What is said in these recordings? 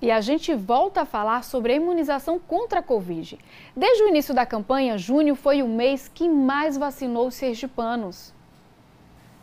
E a gente volta a falar sobre a imunização contra a Covid. Desde o início da campanha, junho foi o mês que mais vacinou os sergipanos.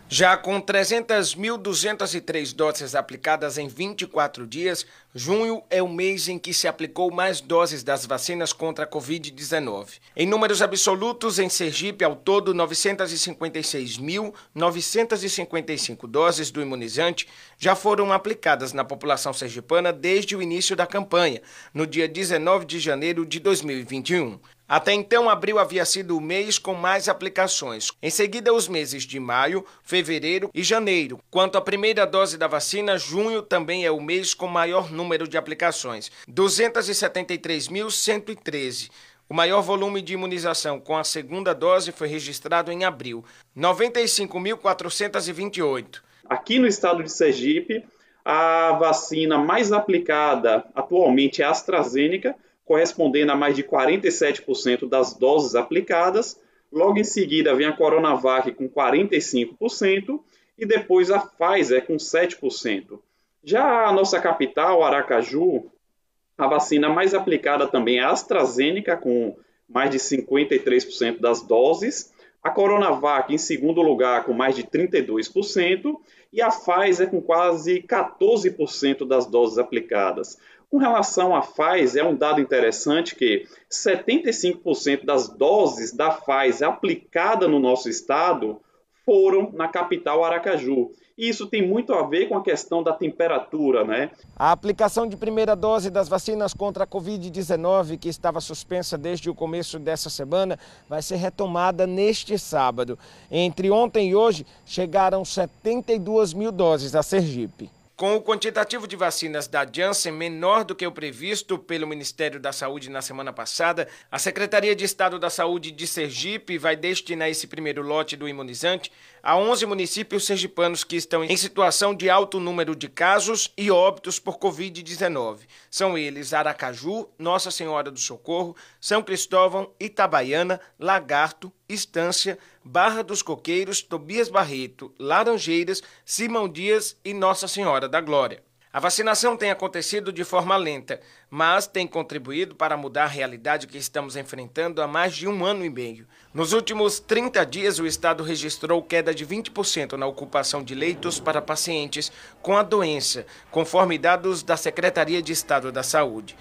Já com 300.203 doses aplicadas em 24 dias, junho é o mês em que se aplicou mais doses das vacinas contra a Covid-19. Em números absolutos, em Sergipe, ao todo, 956.955 doses do imunizante já foram aplicadas na população sergipana desde o início da campanha, no dia 19 de janeiro de 2021. Até então, abril havia sido o mês com mais aplicações. Em seguida, os meses de maio, fevereiro e janeiro. Quanto à primeira dose da vacina, junho também é o mês com maior número de aplicações, 273.113. O maior volume de imunização com a segunda dose foi registrado em abril, 95.428. Aqui no estado de Sergipe, a vacina mais aplicada atualmente é a AstraZeneca, correspondendo a mais de 47% das doses aplicadas. Logo em seguida vem a Coronavac com 45% e depois a Pfizer com 7%. Já a nossa capital, Aracaju, a vacina mais aplicada também é a AstraZeneca com mais de 53% das doses a Coronavac em segundo lugar com mais de 32% e a Pfizer com quase 14% das doses aplicadas. Com relação à Pfizer, é um dado interessante que 75% das doses da Pfizer aplicada no nosso estado foram na capital Aracaju. Isso tem muito a ver com a questão da temperatura, né? A aplicação de primeira dose das vacinas contra a Covid-19, que estava suspensa desde o começo dessa semana, vai ser retomada neste sábado. Entre ontem e hoje, chegaram 72 mil doses a Sergipe. Com o quantitativo de vacinas da Janssen menor do que o previsto pelo Ministério da Saúde na semana passada, a Secretaria de Estado da Saúde de Sergipe vai destinar esse primeiro lote do imunizante a 11 municípios sergipanos que estão em situação de alto número de casos e óbitos por Covid-19. São eles Aracaju, Nossa Senhora do Socorro, São Cristóvão, Itabaiana, Lagarto, Estância, Barra dos Coqueiros, Tobias Barreto, Laranjeiras, Simão Dias e Nossa Senhora da Glória. A vacinação tem acontecido de forma lenta, mas tem contribuído para mudar a realidade que estamos enfrentando há mais de um ano e meio. Nos últimos 30 dias, o Estado registrou queda de 20% na ocupação de leitos para pacientes com a doença, conforme dados da Secretaria de Estado da Saúde.